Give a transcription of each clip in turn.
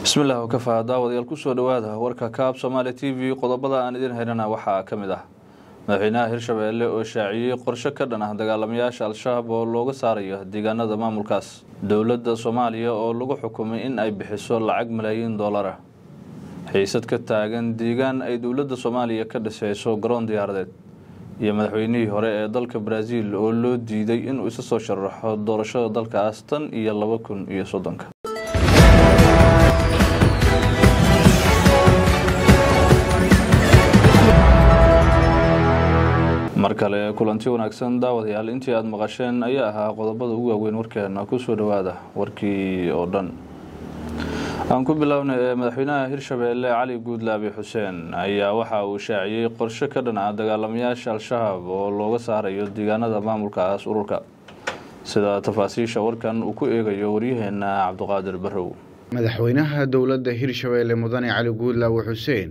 bismillaah kafa daawadayaal kusoo dhawaada ah. warka kaab soomaaliya t v qodobada aan idin haynana waxaa ka mid ah madaxweynaha hirshabeelle oo shaaciyey qorsho ka dhan ah dagaalamayaasha al-shabaab oo looga saarayo deegaanada maamulkaas dowladda soomaaliya oo lagu xukumay in ay bixiso lacag malaayiin doolara ah. xiisad ka taagan deegaan ay dowladda soomaaliya ka dhisayso garoon diyaaradeed iyo madaxweynihii hore ee dalka baraaziil oo loo diiday inuu isa soo sharaxo doorashada dalkaas tan iyo laba kun iyo soddonka mar kale kulanti wanaagsan daawadayaal intii aad maqasheen ayaa ahaa qodobada ugu waaweyn warkeena kusoo dhawaada warkii oo dhan aan ku bilownay ee madaxweynaha hirshabeelle cali guudlaabi xuseen ayaa waxa uu shaaciyey qorshe ka dhan ah dagaalamayaasha al-shabaab oo looga saarayo deegaanada maamulkaas ururka sida tafaasiisha warkan uu ku eegayo waryaheenna cabduqaadir barrow madaxweynaha dowladda hirshabeelle mudane cali guudlaabi xuseen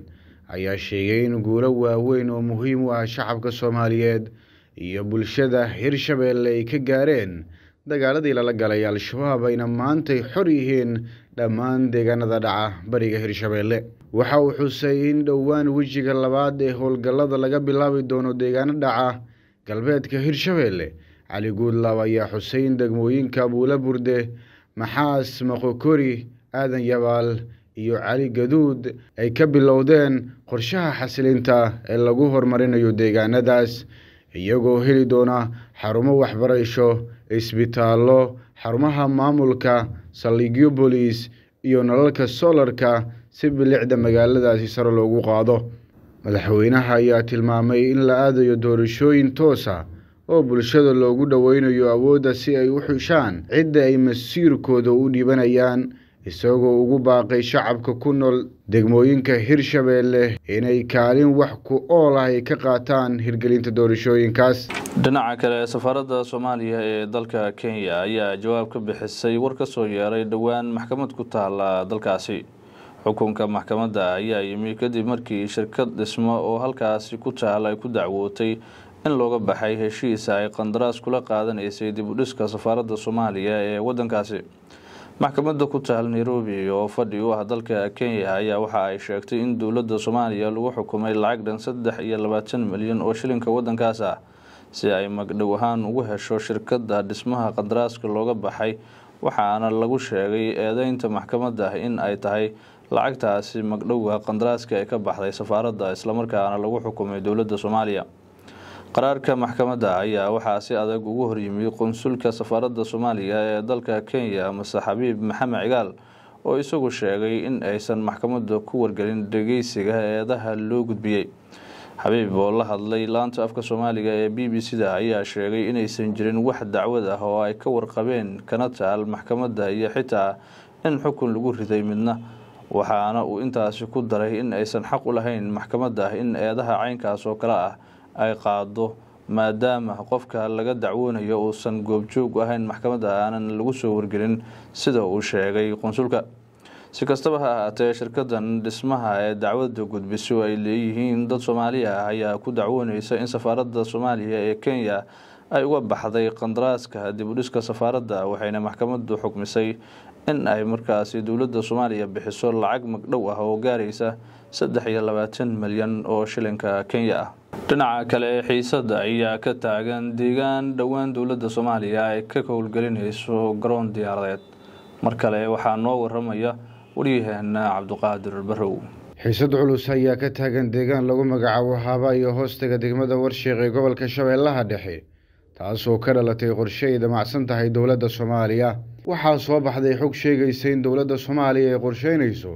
ayaa sheegay in guulo waaweyn oo muhiim u ah shacabka soomaaliyeed iyo bulshada hirshabeelle ay ka gaareen dagaaladii lala galay al-shabaab ayna maantay xor yihiin dhammaan deegaanada dhaca bariga hirshabeelle waxa uu xusay in dhowaan wejiga labaad ee howlgallada laga bilaabi doono deegaano dhaca galbeedka hirshabeelle cali guudlaab ayaa xusay in degmooyinka buula burde maxaas maqokori aadan yabaal iyo cali gaduud ay ka bilowdeen qorshaha xasilinta ee lagu horumarinayo deegaanadaas iyagoo heli doona xarumo waxbarasho isbitaallo xarumaha maamulka saldhigyo booliis iyo nalalka soolarka si bilicda magaaladaasi sare loogu qaado madaxweynaha ayaa tilmaamay in la aadayo doorashooyin toosa ah oo bulshada loogu dhoweynayo awoodda si ay u xushaan cidda ay masiirkooda u dhibanayaan isagoo ugu baaqay shacabka ku nool degmooyinka hirshabeelle inay kaalin wax ku ool ah ay ka qaataan hirgelinta doorashooyinkaas dhinaca kale safaaradda soomaaliya ee dalka kenya ayaa jawaab ka bixisay war ka soo yeeray dhowaan maxkamad ku taala dalkaasi xukunka maxkamadda ayaa yimi kadib markii shirkad dhismo oo halkaasi ku taala ay ku dacwootay in looga baxay heshiisa ay qandaraas kula qaadanaysay dib u dhiska safaaradda soomaaliya ee waddankaasi maxkamadda ku taal nairobi oo fadhi u ah dalka kenya ayaa waxa ay sheegtay in dowladda soomaaliya lagu xukumay lacag dhan saddex iyo labaatan milyan oo shilinka waddankaas ah si ay magdhow ahaan ugu hesho shirkadda dhismaha qadaraaska looga baxay waxaana lagu sheegay eedeynta maxkamadda in ay tahay lacagtaasi magdhowga qadaraaska ee ka baxday safaaradda islamarkaana lagu xukumay dowladda soomaaliya qaraarka maxkamadda ayaa waxaa si adag ugu horyimiyey qunsulka safaaradda soomaaliya ee dalka kenya mase xabiib maxamed cigaal oo isagu sheegay in aysan maxkamadda ku wargelin dhegeysiga eedaha loo gudbiyey xabiib oo la hadlay laanta afka soomaaliga ee b b c da ayaa sheegay inaysan jirin wax dacwad ah oo ay ka warqabeen kana taal maxkamadda iyo xitaa in xukun lagu riday midna waxaana uu intaasi ku daray in aysan xaq u lahayn maxkamadda in eedaha caynkaas oo kale ah ay qaado maadaama qofka laga dacwoonayo uusan goobjoog ahayn maxkamada aanan lagu soo wargelin sida uu sheegay qunsulka si kastaba ha ahaatee shirkadan dhismaha ee dacwada gudbiso ay leeyihiin dad soomaali ah ayaa ku dacwooneysa in safaaradda soomaaliya ee kenya ay uga baxday qandaraaska dib udhiska dhiska safaaradda waxayna maxkamaddu xukmisay in ay markaasi dowladda soomaaliya bixiso lacag magdhow ah oo gaaraysa saddex iyo labaatan milyan oo shilinka kenya ah dhinaca kale xiisada ayaa ka taagan deegaan dhowaan dowladda soomaaliya ay ka howlgelinayso garoon diyaaradeed mar kale waxaa noo waramaya waryaheena cabduqaadir barrow xiisad culus ayaa ka taagan deegaan lagu magacaabo haaba iyo hoostaga degmada warsheeq ee gobolka shabeellaha dhexe taasoo ka dhalatay qorshe ay damacsan tahay dowladda soomaaliya waxaa soo baxday xog sheegaysa in dowladda soomaaliya ay qorsheynayso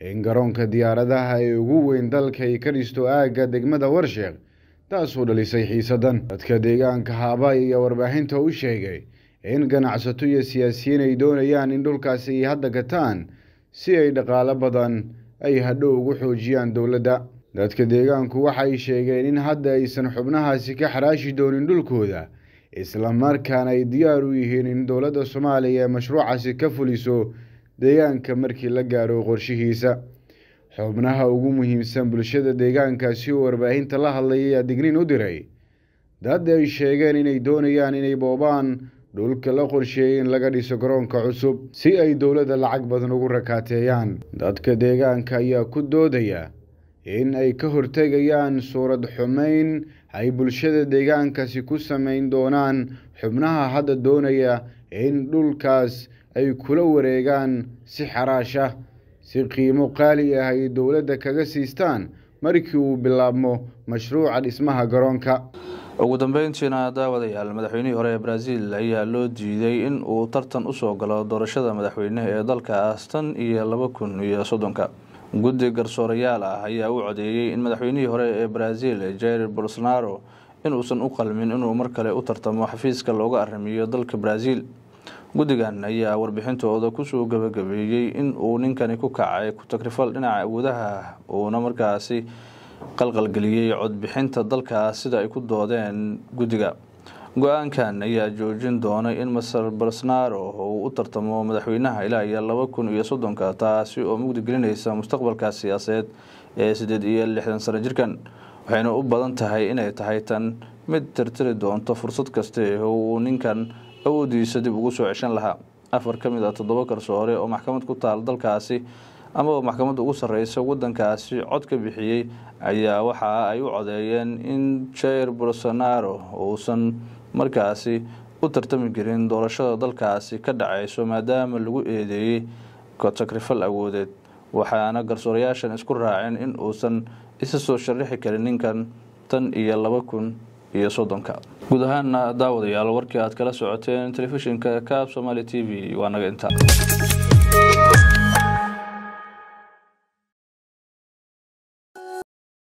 in garoonka diyaaradaha ay ugu weyn dalka ay ka dhisto aagga degmada warsheekh taasuu dhalisay xiisadan dadka deegaanka haaba iyo warbaahinta u sheegay in ganacsato iyo siyaasiyiin ay doonayaan in dhulkaasi ay hadda gataan si ay dhaqaalo badan ay hadhow ugu xoojiyaan dowladda dadka deegaanku waxa ay sheegeen in hadda aysan xubnahaasi ka xaraashi doonin dhulkooda isla markaana ay diyaar u yihiin in dowladda soomaaliya ee mashruucaasi ka fuliso deegaanka markii la gaaro qorshihiisa xubnaha ugu muhiimsan bulshada deegaankaasi oo warbaahinta la hadlaya ayaa digniin u diray dad ay sheegeen inay doonayaan inay boobaan dhulka la qorsheeyey in laga dhiso garoonka cusub si ay dowladda lacag badan ugu rakaateeyaan dadka deegaanka ayaa ku doodaya in ay ka hortegayaan suurad xumayn ay bulshada deegaankaasi ku samayn doonaan xubnaha hadda doonaya in dhulkaas ay kula wareegaan si xaraasha si qiimo qaali ah ay dowladda kaga siistaan markii uu bilaabmo mashruuca dhismaha garoonka ugu dambeyntiina daawadayaal madaxweynihii hore ee braziil ayaa loo diiday in uu tartan usoo galo doorashada madaxweyneha ee dalka ah tan iyo laba kun iyo soddonka guddi garsoorayaal ah ayaa u codeeyey in madaxweynihii hore ee baraaziil jair bolsonaro inuusan u qalmin inuu mar kale u tartamo xafiiska looga arrimiyo dalka baraaziil guddigan ayaa warbixintooda kusoo gabagabeeyey in uu ninkani ku kacay ku dhinaca awoodaha uuna markaasi qalqalgeliyey codbixinta dalkaas sida ay ku doodeen guddiga go-aankan ayaa joojin doonay in maser bolsonaro uu u tartamo madaxweynaha ilaa iyo laba kun iyo soddonka taasi oo mugdigelinaysa mustaqbalka siyaasadeed ee siddeed iyo lixdan sano jirkan waxayna u badan tahay inay tahay tan mid tirtiri doonto fursad kaste uu ninkan awooddiisa dib ugu soo ceshan lahaa afar ka mid ah toddoba garsoore oo maxkamad ku taal dalkaasi amaba maxkamadda ugu sarreysa waddankaasi cod ka bixiyey ayaa waxa ay u codeeyeen in jair bolsonaro uusan markaasi u tartami jirin doorashada dalkaasi ka dhacayso maadaama lagu eedeeyey kotakrifal awoodeed waxaana garsoorayaashan isku raaceen in uusan isa soo sharixi karin ninkan tan iyo laba kun iyo soddonka guud ahaana daawadayaal warkii aad kala socoteen telefishinka kaab somaali t v waa naga intaa